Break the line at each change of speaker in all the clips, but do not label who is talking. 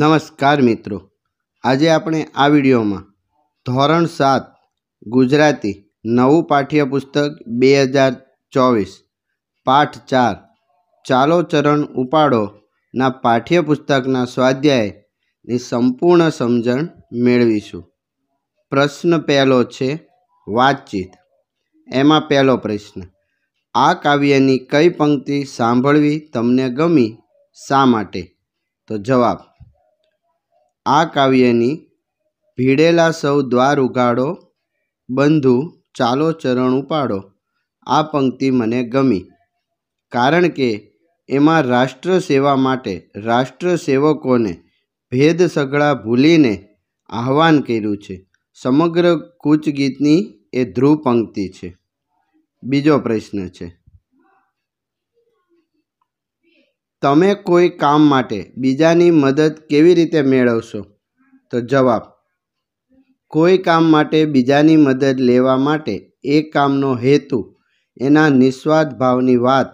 નમસ્કાર મિત્રો આજે આપણે આ વિડીયોમાં ધોરણ સાત ગુજરાતી નવું પાઠ્યપુસ્તક બે હજાર ચોવીસ પાઠ ચાર ચાલો ચરણ ઉપાડોના પાઠ્યપુસ્તકના સ્વાધ્યાયની સંપૂર્ણ સમજણ મેળવીશું પ્રશ્ન પહેલો છે વાતચીત એમાં પહેલો પ્રશ્ન આ કાવ્યની કઈ પંક્તિ સાંભળવી તમને ગમી શા માટે તો જવાબ આ કાવ્યની ભીડેલા સૌ દ્વાર ઉઘાડો બંધુ ચાલો ચરણ ઉપાડો આ પંક્તિ મને ગમી કારણ કે એમાં રાષ્ટ્ર સેવા માટે રાષ્ટ્ર સેવકોને ભેદ સઘળા ભૂલીને આહવાન કર્યું છે સમગ્ર કૂચ ગીતની એ ધ્રુવ પંક્તિ છે બીજો પ્રશ્ન છે તમે કોઈ કામ માટે બીજાની મદદ કેવી રીતે મેળવશો તો જવાબ કોઈ કામ માટે બીજાની મદદ લેવા માટે એ કામનો હેતુ એના નિસ્વાર્થ ભાવની વાત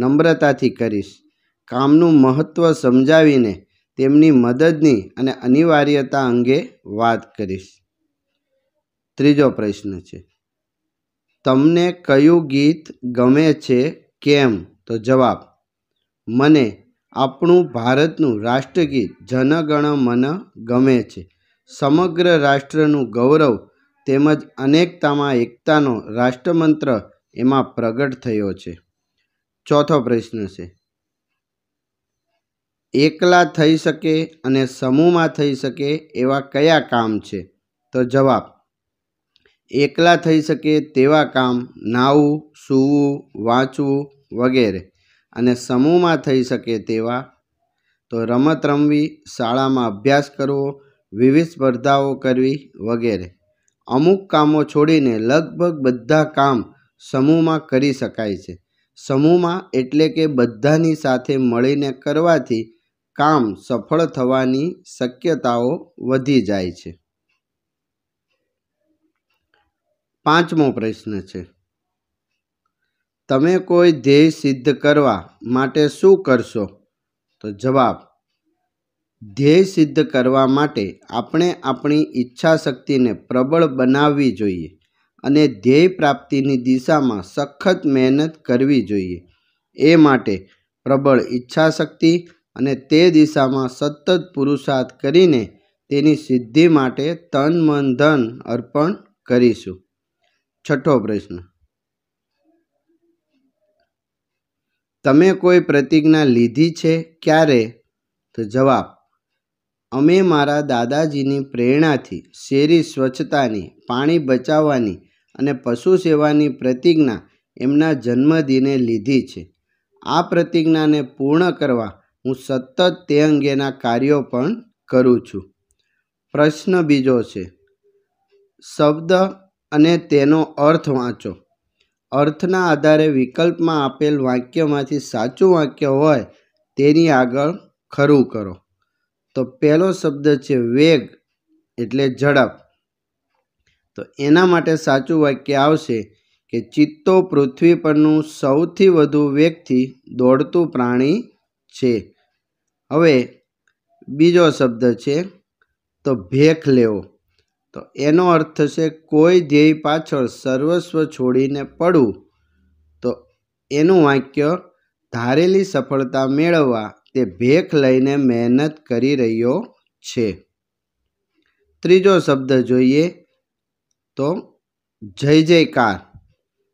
નમ્રતાથી કરીશ કામનું મહત્ત્વ સમજાવીને તેમની મદદની અને અનિવાર્યતા અંગે વાત કરીશ ત્રીજો પ્રશ્ન છે તમને કયું ગીત ગમે છે કેમ તો જવાબ મને આપણું ભારતનું રાષ્ટ્રગીત જનગણ મન ગમે છે સમગ્ર રાષ્ટ્રનું ગૌરવ તેમજ અનેકતામાં એકતાનો રાષ્ટ્રમંત્ર એમાં પ્રગટ થયો છે ચોથો પ્રશ્ન છે એકલા થઈ શકે અને સમૂહમાં થઈ શકે એવા કયા કામ છે તો જવાબ એકલા થઈ શકે તેવા કામ નાહવું સૂવું વાંચવું વગેરે અને સમૂહમાં થઈ શકે તેવા તો રમત રમવી શાળામાં અભ્યાસ કરવો વિવિધ સ્પર્ધાઓ કરવી વગેરે અમુક કામો છોડીને લગભગ બધા કામ સમૂહમાં કરી શકાય છે સમૂહમાં એટલે કે બધાની સાથે મળીને કરવાથી કામ સફળ થવાની શક્યતાઓ વધી જાય છે પાંચમો પ્રશ્ન છે તમે કોઈ ધ્યેય સિદ્ધ કરવા માટે શું કરશો તો જવાબ ધ્યેય સિદ્ધ કરવા માટે આપણે આપણી ઈચ્છાશક્તિને પ્રબળ બનાવવી જોઈએ અને ધ્યેય પ્રાપ્તિની દિશામાં સખત મહેનત કરવી જોઈએ એ માટે પ્રબળ ઈચ્છાશક્તિ અને તે દિશામાં સતત પુરુષાર્થ કરીને તેની સિદ્ધિ માટે તન મન ધન અર્પણ કરીશું છઠ્ઠો પ્રશ્ન તમે કોઈ પ્રતિજ્ઞા લીધી છે ક્યારે તો જવાબ અમે મારા દાદાજીની પ્રેરણાથી શેરી સ્વચ્છતાની પાણી બચાવવાની અને પશુ સેવાની પ્રતિજ્ઞા એમના જન્મદિને લીધી છે આ પ્રતિજ્ઞાને પૂર્ણ કરવા હું સતત તે અંગેના કાર્યો પણ કરું છું પ્રશ્ન બીજો છે શબ્દ અને તેનો અર્થ વાંચો અર્થના આધારે વિકલ્પમાં આપેલ વાક્યમાંથી સાચું વાક્ય હોય તેની આગળ ખરું કરો તો પહેલો શબ્દ છે વેગ એટલે ઝડપ તો એના માટે સાચું વાક્ય આવશે કે ચિત્તો પૃથ્વી પરનું સૌથી વધુ વેગથી દોડતું પ્રાણી છે હવે બીજો શબ્દ છે તો ભેખ લેવો તો એનો અર્થ થશે કોઈ ધ્યેય પાછળ સર્વસ્વ છોડીને પડવું તો એનું વાક્ય ધારેલી સફળતા મેળવવા તે ભેખ લઈને મહેનત કરી રહ્યો છે ત્રીજો શબ્દ જોઈએ તો જય જયકાર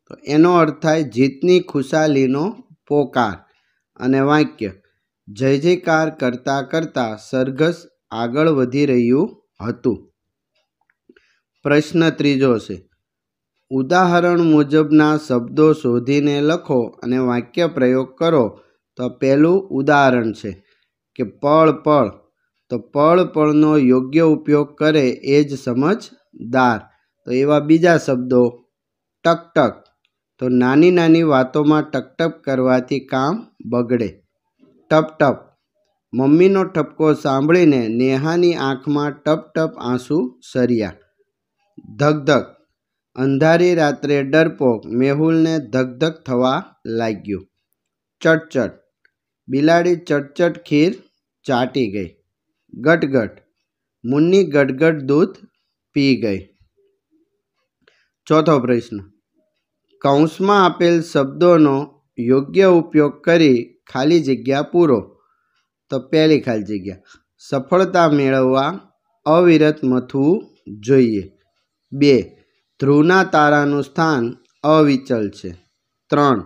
તો એનો અર્થ થાય જીતની ખુશાલીનો પોકાર અને વાક્ય જય જયકાર કરતાં કરતાં સરઘસ આગળ વધી રહ્યું હતું પ્રશ્ન ત્રીજો છે ઉદાહરણ મુજબના શબ્દો શોધીને લખો અને વાક્ય પ્રયોગ કરો તો પહેલું ઉદાહરણ છે કે પળ પળ તો પળ પળનો યોગ્ય ઉપયોગ કરે એ જ સમજદાર તો એવા બીજા શબ્દો ટકટક તો નાની નાની વાતોમાં ટકટક કરવાથી કામ બગડે ટપટપ મમ્મીનો ટપકો સાંભળીને નેહાની આંખમાં ટપટપ આંસુ સર્યા ધગધગ અંધારી રાત્રે ડરપોક મેહુલને ધગધગ થવા લાગ્યું ચટચટ બિલાડી ચટચટ ખીર ચાટી ગઈ ગટગટ મુન્ની ગટગટ દૂધ પી ગઈ ચોથો પ્રશ્ન કૌંસમાં આપેલ શબ્દોનો યોગ્ય ઉપયોગ કરી ખાલી જગ્યા પૂરો તો પહેલી ખાલી જગ્યા સફળતા મેળવવા અવિરત મથવું જોઈએ બે ધ્રુવના તારાનું સ્થાન અવિચલ છે ત્રણ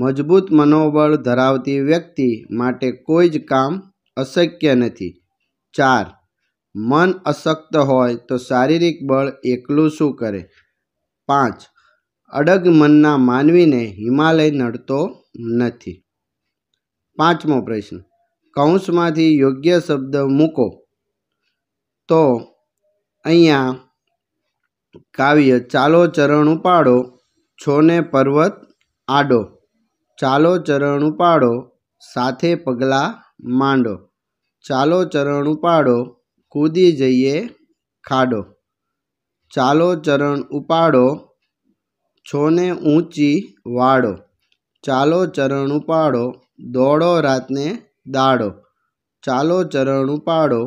મજબૂત મનોબળ ધરાવતી વ્યક્તિ માટે કોઈ જ કામ અશક્ય નથી ચાર મન અશક્ત હોય તો શારીરિક બળ એકલું શું કરે પાંચ અડગ મનના માનવીને હિમાલય નડતો નથી પાંચમો પ્રશ્ન કૌંસમાંથી યોગ્ય શબ્દ મૂકો તો અહીંયા કાવ્ય ચાલો ચરણ ઉપાડો છો ને પર્વત આડો ચાલો ચરણ ઉપાડો સાથે પગલાં માંડો ચાલો ચરણ ઉપાડો કૂદી જઈએ ખાડો ચાલો ચરણ ઉપાડો છોને ઊંચી વાડો ચાલો ચરણ ઉપાડો દોડો રાતને દાડો ચાલો ચરણ ઉપાડો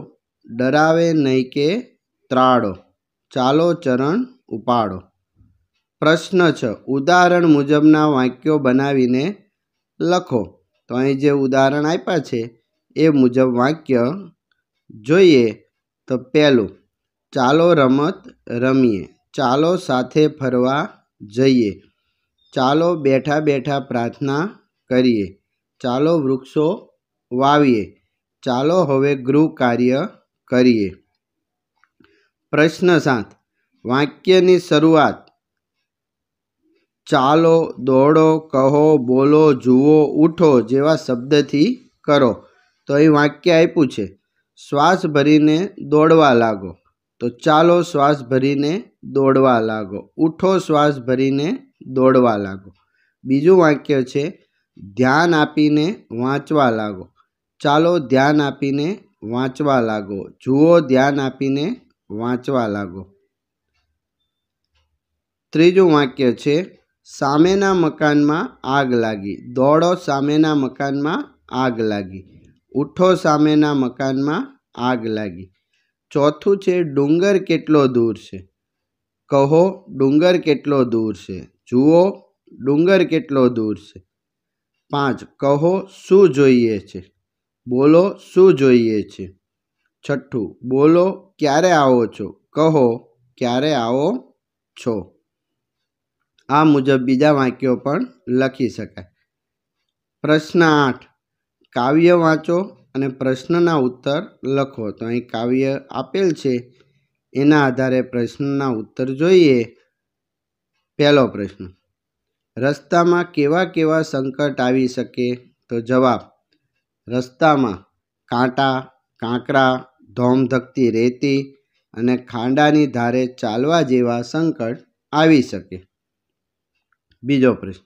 ડરાવે નહીં કે ત્રાડો ચાલો ચરણ ઉપાડો પ્રશ્ન છે ઉદાહરણ મુજબના વાક્યો બનાવીને લખો તો અહીં જે ઉદાહરણ આપ્યા છે એ મુજબ વાક્ય જોઈએ તો પહેલું ચાલો રમત રમીએ ચાલો સાથે ફરવા જઈએ ચાલો બેઠા બેઠા પ્રાર્થના કરીએ ચાલો વૃક્ષો વાવીએ ચાલો હવે ગૃહ કાર્ય કરીએ પ્રશ્ન સાત વાક્યની શરૂઆત ચાલો દોડો કહો બોલો જુઓ ઉઠો જેવા શબ્દથી કરો તો અહીં વાક્ય આપ્યું છે શ્વાસ ભરીને દોડવા લાગો તો ચાલો શ્વાસ ભરીને દોડવા લાગો ઉઠો શ્વાસ ભરીને દોડવા લાગો બીજું વાક્ય છે ધ્યાન આપીને વાંચવા લાગો ચાલો ધ્યાન આપીને વાંચવા લાગો જુઓ ધ્યાન આપીને વાંચવા લાગો ત્રીજું વાક્ય છે સામેના મકાનમાં આગ લાગી દોડો સામેના મકાનમાં આગ લાગી ઉઠો સામેના મકાનમાં આગ લાગી ચોથું છે ડુંગર કેટલો દૂર છે કહો ડુંગર કેટલો દૂર છે જુઓ ડુંગર કેટલો દૂર છે પાંચ કહો શું જોઈએ છે બોલો શું જોઈએ છે છઠ્ઠું બોલો ક્યારે આવો છો કહો ક્યારે આવો છો આ મુજબ બીજા વાક્યો પણ લખી શકાય પ્રશ્ન આઠ કાવ્ય વાંચો અને પ્રશ્નના ઉત્તર લખો તો અહીં કાવ્ય આપેલ છે એના આધારે પ્રશ્નના ઉત્તર જોઈએ પહેલો પ્રશ્ન રસ્તામાં કેવા કેવા સંકટ આવી શકે તો જવાબ રસ્તામાં કાંટા કાંકરા ધોમધકતી રેતી અને ખાંડાની ધારે ચાલવા જેવા સંકટ આવી શકે બીજો પ્રશ્ન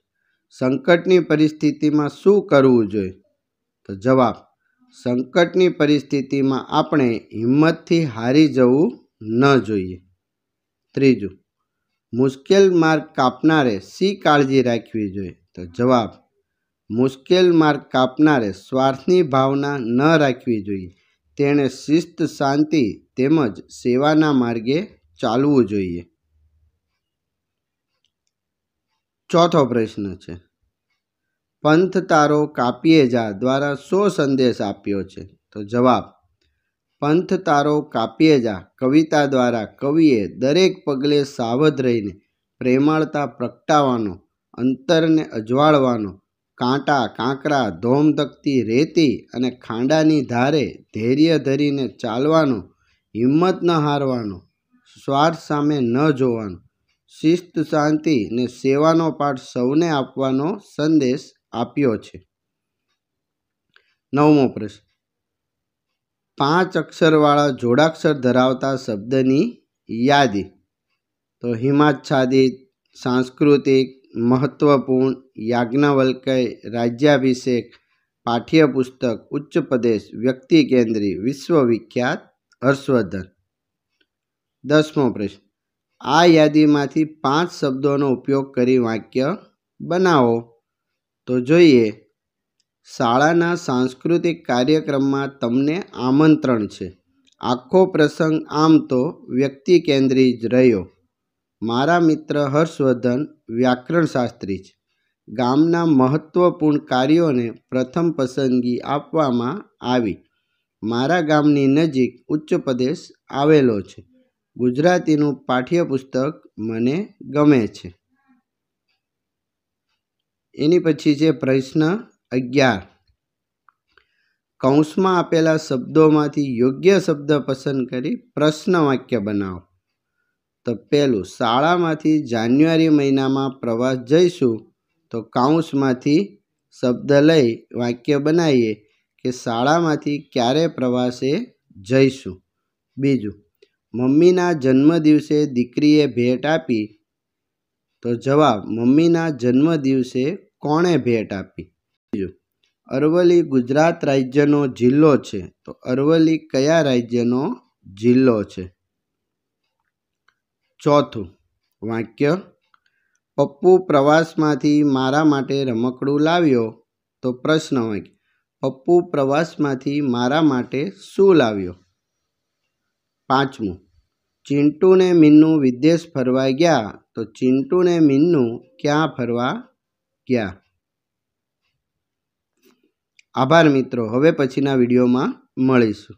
સંકટની પરિસ્થિતિમાં શું કરવું જોઈએ તો જવાબ સંકટની પરિસ્થિતિમાં આપણે હિંમતથી હારી જવું ન જોઈએ ત્રીજું મુશ્કેલ માર્ગ કાપનારે સી કાળજી રાખવી જોઈએ તો જવાબ મુશ્કેલ માર્ગ કાપનારે સ્વાર્થની ભાવના ન રાખવી જોઈએ તેણે શિસ્ત શાંતિ તેમજ સેવાના માર્ગે ચાલવું જોઈએ ચોથો પ્રશ્ન છે પંથ તારો કાપીએ જા દ્વારા શો સંદેશ આપ્યો છે તો જવાબ પંથ તારો કાપીએ જા કવિતા દ્વારા કવિએ દરેક પગલે સાવધ રહીને પ્રેમાળતા પ્રગટાવવાનો અંતરને અજવાળવાનો કાંટા કાંકરા ધોમધકતી રેતી અને ખાંડાની ધારે ધૈર્ય ધરીને ચાલવાનું હિંમત ન હારવાનું સ્વાર્થ સામે ન જોવાનું શિસ્ત શાંતિ ને સેવાનો પાઠ સૌને આપવાનો સંદેશ આપ્યો છે નવમો પ્રશ્ન પાંચ અક્ષરવાળા જોડાક્ષર ધરાવતા શબ્દની યાદી તો હિમાચ્છાદિત સાંસ્કૃતિક મહત્વપૂર્ણ યાજ્ઞાવલ્કય રાજ્યાભિષેક પાઠ્યપુસ્તક ઉચ્ચ પ્રદેશ વ્યક્તિ કેન્દ્રી વિશ્વવિખ્યાત હર્ષવર્ધન દસમો પ્રશ્ન આ યાદીમાંથી પાંચ શબ્દોનો ઉપયોગ કરી વાક્ય બનાવો તો જોઈએ શાળાના સાંસ્કૃતિક કાર્યક્રમમાં તમને આમંત્રણ છે આખો પ્રસંગ આમ તો વ્યક્તિ કેન્દ્રી જ રહ્યો મારા મિત્ર હર્ષવર્ધન વ્યાકરણશાસ્ત્રી છે ગામના મહત્ત્વપૂર્ણ કાર્યોને પ્રથમ પસંદગી આપવામાં આવી મારા ગામની નજીક ઉચ્ચ પ્રદેશ આવેલો છે ગુજરાતીનું પાઠ્યપુસ્તક મને ગમે છે એની પછી છે પ્રશ્ન અગિયાર કૌંસમાં આપેલા શબ્દોમાંથી યોગ્ય શબ્દ પસંદ કરી પ્રશ્ન વાક્ય બનાવો તો પહેલું શાળામાંથી જાન્યુઆરી મહિનામાં પ્રવાસ જઈશું તો કાઉન્સમાંથી શબ્દ લઈ વાક્ય બનાવીએ કે શાળામાંથી ક્યારે પ્રવાસે જઈશું બીજું મમ્મીના જન્મદિવસે દીકરીએ ભેટ આપી તો જવાબ મમ્મીના જન્મદિવસે કોણે ભેટ આપી બીજું અરવલ્લી ગુજરાત રાજ્યનો જિલ્લો છે તો અરવલ્લી કયા રાજ્યનો જિલ્લો છે ચોથું વાક્ય પપ્પુ પ્રવાસમાંથી મારા માટે રમકડું લાવ્યો તો પ્રશ્ન વાક્ય પપ્પુ પ્રવાસમાંથી મારા માટે શું લાવ્યો પાંચમું ચિંટુ મીન્નુ વિદેશ ફરવા ગયા તો ચિંટુ ને મિન્નુ ક્યાં ફરવા ગયા આભાર મિત્રો હવે પછીના વિડીયોમાં મળીશું